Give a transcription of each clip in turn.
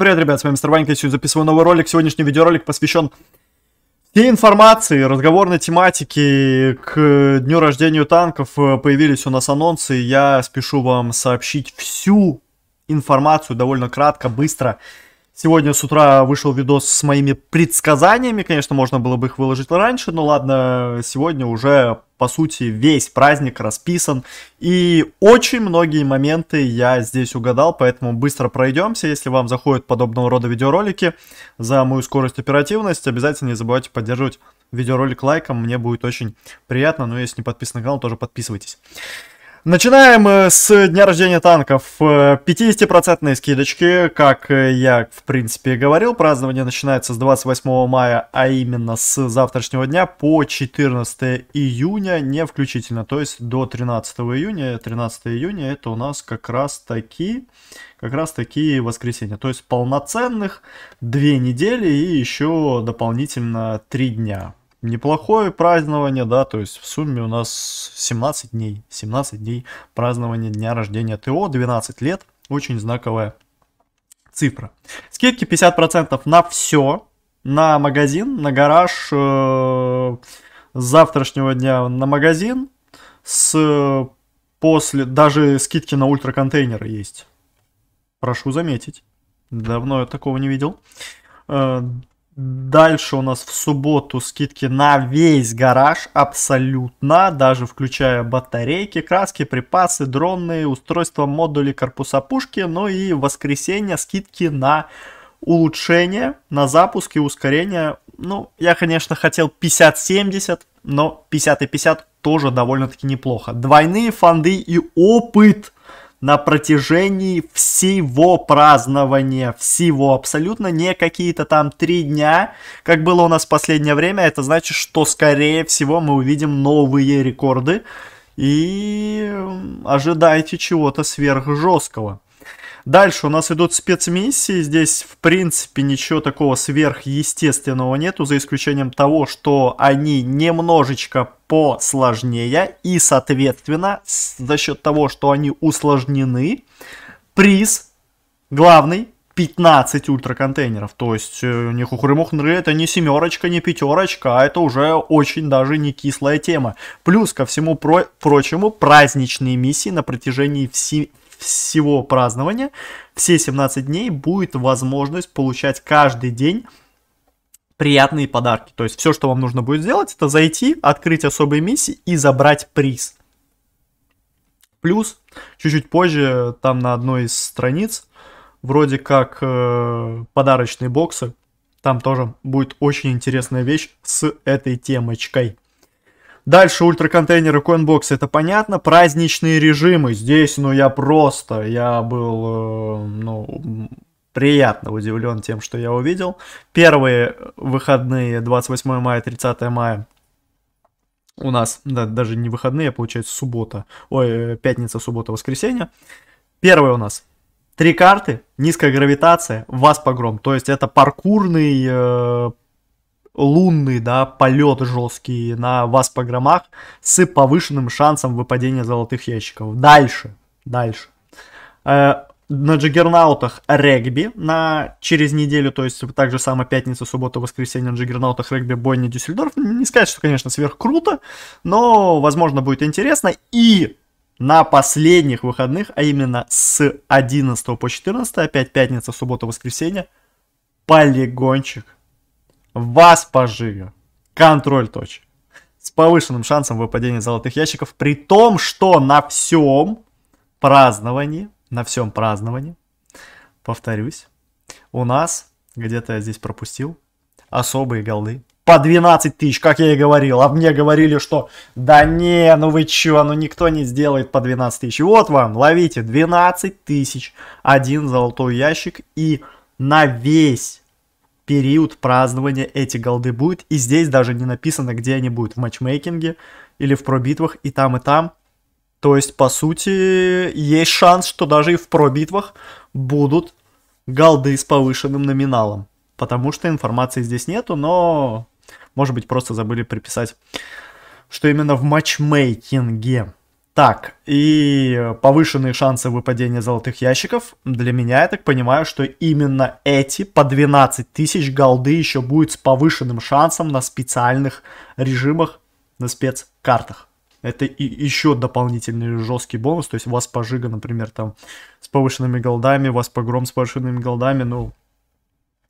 Всем привет, ребят, с вами Мистер Ванька, я сегодня записываю новый ролик. Сегодняшний видеоролик посвящен всей информации, разговорной тематике. К дню рождения танков э, появились у нас анонсы, я спешу вам сообщить всю информацию довольно кратко, быстро. Сегодня с утра вышел видос с моими предсказаниями. Конечно, можно было бы их выложить раньше, но ладно, сегодня уже, по сути, весь праздник расписан. И очень многие моменты я здесь угадал, поэтому быстро пройдемся. Если вам заходят подобного рода видеоролики за мою скорость и оперативность, обязательно не забывайте поддерживать видеоролик лайком. Мне будет очень приятно. Но ну, если не подписан на канал, тоже подписывайтесь. Начинаем э, с дня рождения танков. 50% э, скидочки, как э, я в принципе говорил, празднование начинается с 28 мая, а именно с завтрашнего дня по 14 июня, не включительно, то есть до 13 июня. 13 июня это у нас как раз таки, как раз таки воскресенье, то есть полноценных две недели и еще дополнительно три дня неплохое празднование, да, то есть в сумме у нас 17 дней, 17 дней празднования дня рождения ТО, 12 лет, очень знаковая цифра. Скидки 50% на все, на магазин, на гараж, э, с завтрашнего дня на магазин, с после, даже скидки на ультраконтейнеры есть. Прошу заметить. Давно я такого не видел. Э, Дальше у нас в субботу скидки на весь гараж абсолютно, даже включая батарейки, краски, припасы, дроны, устройства, модули, корпуса пушки. Ну и в воскресенье скидки на улучшение, на запуск и ускорение. Ну, я, конечно, хотел 50-70, но 50 и 50 тоже довольно-таки неплохо. Двойные фонды и опыт – на протяжении всего празднования, всего, абсолютно не какие-то там три дня, как было у нас в последнее время, это значит, что скорее всего мы увидим новые рекорды и ожидайте чего-то сверхжесткого. Дальше у нас идут спецмиссии. Здесь, в принципе, ничего такого сверхъестественного нету, за исключением того, что они немножечко посложнее. И, соответственно, за счет того, что они усложнены, приз главный 15 ультраконтейнеров. То есть э, не хухры-мухры, это не семерочка, не пятерочка, а это уже очень даже не кислая тема. Плюс ко всему про прочему праздничные миссии на протяжении всей всего празднования, все 17 дней будет возможность получать каждый день приятные подарки. То есть все, что вам нужно будет сделать, это зайти, открыть особые миссии и забрать приз. Плюс, чуть-чуть позже, там на одной из страниц, вроде как э, подарочные боксы, там тоже будет очень интересная вещь с этой темочкой. Дальше ультраконтейнеры Coinbox, это понятно. Праздничные режимы. Здесь, ну, я просто, я был, э, ну, приятно удивлен тем, что я увидел. Первые выходные 28 мая, 30 мая у нас, да, даже не выходные, а получается суббота, ой, э, пятница, суббота, воскресенье. Первое у нас три карты, низкая гравитация, вас погром. То есть это паркурный э, лунный, да, полет жесткий на вас программах с повышенным шансом выпадения золотых ящиков. Дальше, дальше. Э, на джиггернаутах регби на через неделю, то есть так же самое пятница, суббота, воскресенье на джиггернаутах регби бойни Дюссельдорф. Не сказать, что, конечно, сверх круто, но, возможно, будет интересно. И на последних выходных, а именно с 11 по 14, опять пятница, суббота, воскресенье, полигончик – вас поживе. Контроль точек. С повышенным шансом выпадения золотых ящиков. При том, что на всем праздновании, на всем праздновании, повторюсь, у нас, где-то я здесь пропустил, особые голды. По 12 тысяч, как я и говорил. А мне говорили, что да не, ну вы чё, ну никто не сделает по 12 тысяч. Вот вам, ловите, 12 тысяч, один золотой ящик и на весь период празднования эти голды будут. И здесь даже не написано, где они будут, в матчмейкинге или в пробитвах, и там, и там. То есть, по сути, есть шанс, что даже и в пробитвах будут голды с повышенным номиналом. Потому что информации здесь нету, но, может быть, просто забыли приписать, что именно в матчмейкинге. Так, и повышенные шансы выпадения золотых ящиков. Для меня, я так понимаю, что именно эти по 12 тысяч голды еще будет с повышенным шансом на специальных режимах, на спецкартах. Это и еще дополнительный жесткий бонус. То есть у вас пожига, например, там с повышенными голдами, у вас погром с повышенными голдами, ну,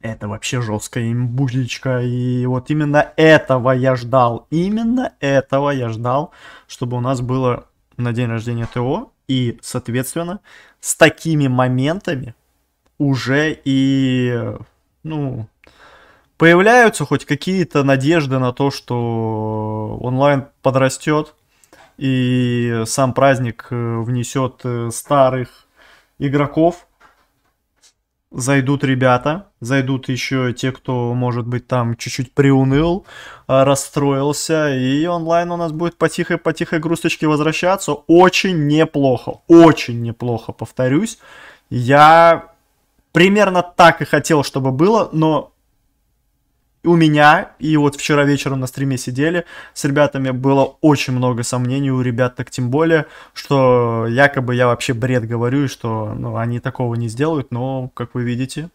это вообще жесткая имбулечка. И вот именно этого я ждал. Именно этого я ждал, чтобы у нас было на день рождения ТО, и, соответственно, с такими моментами уже и, ну, появляются хоть какие-то надежды на то, что онлайн подрастет, и сам праздник э, внесет э, старых игроков, зайдут ребята, зайдут еще те, кто, может быть, там чуть-чуть приуныл, а, расстроился, и онлайн у нас будет по тихой-по тихой грусточке возвращаться. Очень неплохо, очень неплохо, повторюсь. Я примерно так и хотел, чтобы было, но у меня, и вот вчера вечером на стриме сидели, с ребятами было очень много сомнений, у ребят так тем более, что якобы я вообще бред говорю, и что ну, они такого не сделают, но, как вы видите,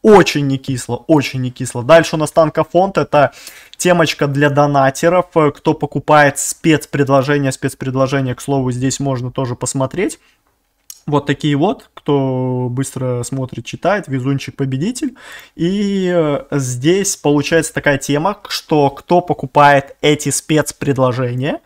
очень не кисло, очень не кисло. Дальше у нас танкофонд, это темочка для донатеров, кто покупает спецпредложение, спецпредложение, к слову, здесь можно тоже посмотреть. Вот такие вот, кто быстро смотрит, читает, везунчик победитель. И э, здесь получается такая тема, что кто покупает эти спецпредложения,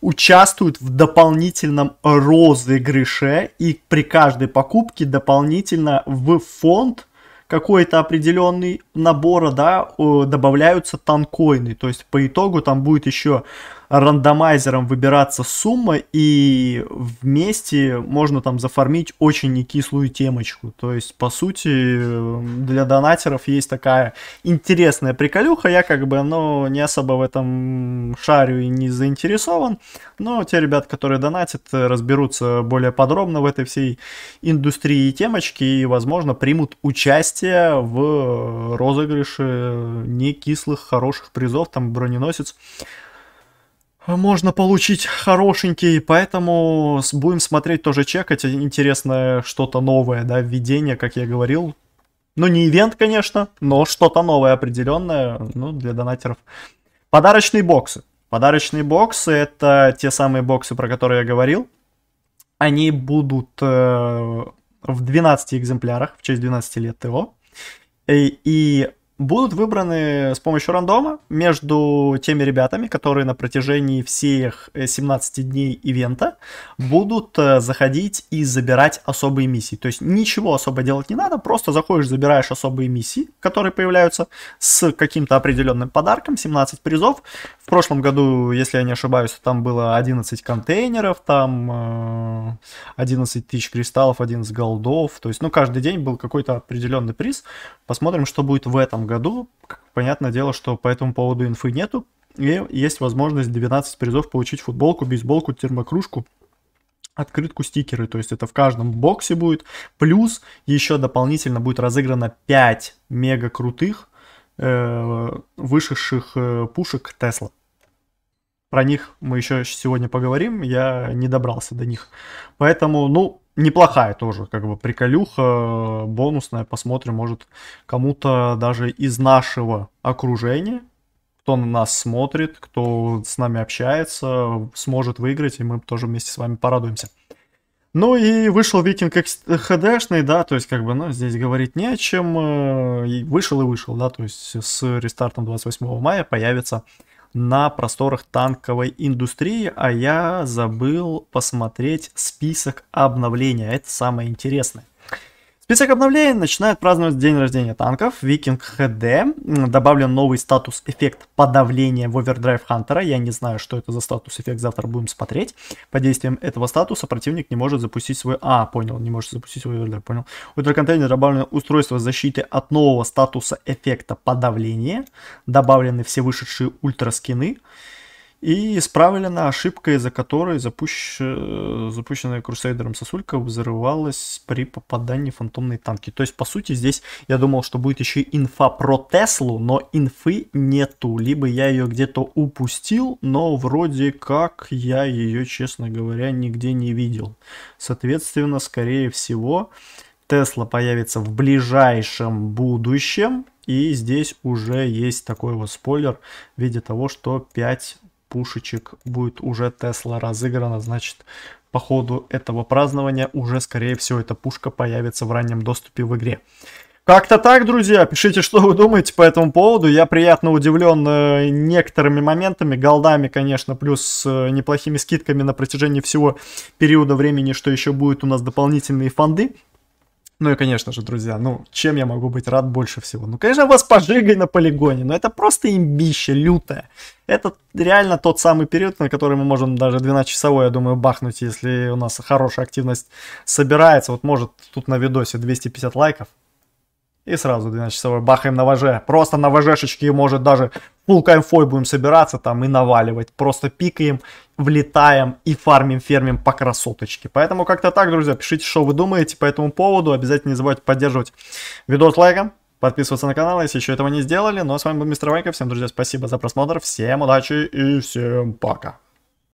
участвует в дополнительном розыгрыше и при каждой покупке дополнительно в фонд какой-то определенный набора, да, добавляются танкоины. То есть по итогу там будет еще рандомайзером выбираться сумма, и вместе можно там зафармить очень некислую темочку. То есть, по сути, для донатеров есть такая интересная приколюха. Я как бы, ну, не особо в этом шарю и не заинтересован, но те ребят, которые донатят, разберутся более подробно в этой всей индустрии темочки и, возможно, примут участие в розыгрыше некислых хороших призов, там броненосец можно получить хорошенький, поэтому будем смотреть тоже чекать. интересное что-то новое, да, введение, как я говорил. Ну, не ивент, конечно, но что-то новое определенное, ну, для донатеров. Подарочные боксы. Подарочные боксы — это те самые боксы, про которые я говорил. Они будут э, в 12 экземплярах в честь 12 лет ТО. Э, и, и будут выбраны с помощью рандома между теми ребятами, которые на протяжении всех 17 э, дней ивента будут э, заходить и забирать особые миссии. То есть ничего особо делать не надо, просто заходишь, забираешь особые миссии, которые появляются с каким-то определенным подарком, 17 призов. В прошлом году, если я не ошибаюсь, там было 11 контейнеров, там 11 э, тысяч кристаллов, 11 голдов. То есть, ну, каждый день был какой-то определенный приз. Посмотрим, что будет в этом году. Понятное дело, что по этому поводу инфы нету. И есть возможность 12 призов получить футболку, бейсболку, термокружку, открытку, стикеры. То есть это в каждом боксе будет. Плюс еще дополнительно будет разыграно 5 мега крутых э, вышедших э, пушек Тесла. Про них мы еще сегодня поговорим, я не добрался до них. Поэтому, ну, неплохая тоже, как бы приколюха, бонусная. Посмотрим, может, кому-то даже из нашего окружения, кто на нас смотрит, кто с нами общается, сможет выиграть, и мы тоже вместе с вами порадуемся. Ну и вышел Викинг э, ХДшный, да, то есть как бы, ну, здесь говорить не о чем. Э, и вышел и вышел, да, то есть с рестартом 28 мая появится на просторах танковой индустрии, а я забыл посмотреть список обновления. А это самое интересное. Список обновлений начинает праздновать день рождения танков. Викинг ХД. Добавлен новый статус эффект подавления в Overdrive Хантера. Я не знаю, что это за статус эффект, завтра будем смотреть. По действиям этого статуса противник не может запустить свой... А, понял, не может запустить свой Overdrive, понял. В Ультраконтейнере добавлено устройство защиты от нового статуса эффекта подавления. Добавлены все вышедшие ультраскины. скины и исправлена ошибка, из-за которой запущ... Э, запущенная Крусейдером сосулька взрывалась при попадании фантомной танки. То есть, по сути, здесь я думал, что будет еще инфа про Теслу, но инфы нету. Либо я ее где-то упустил, но вроде как я ее, честно говоря, нигде не видел. Соответственно, скорее всего, Тесла появится в ближайшем будущем. И здесь уже есть такой вот спойлер в виде того, что 5 пушечек будет уже Тесла разыграна, значит по ходу этого празднования уже скорее всего эта пушка появится в раннем доступе в игре. Как-то так, друзья. Пишите, что вы думаете по этому поводу. Я приятно удивлен э, некоторыми моментами, голдами, конечно, плюс э, неплохими скидками на протяжении всего периода времени, что еще будет у нас дополнительные фонды. Ну и, конечно же, друзья, ну, чем я могу быть рад больше всего? Ну, конечно, вас пожигай на полигоне, но это просто имбище лютое. Это реально тот самый период, на который мы можем даже 12-часовой, я думаю, бахнуть, если у нас хорошая активность собирается. Вот может тут на видосе 250 лайков, и сразу 12-часовой бахаем на воже. Просто на вожешечке, может даже full кайфой будем собираться там и наваливать. Просто пикаем, влетаем и фармим, фермим по красоточке. Поэтому как-то так, друзья, пишите, что вы думаете по этому поводу. Обязательно не забывайте поддерживать видос лайком, подписываться на канал, если еще этого не сделали. Ну а с вами был Мистер Ванька. Всем, друзья, спасибо за просмотр. Всем удачи и всем пока.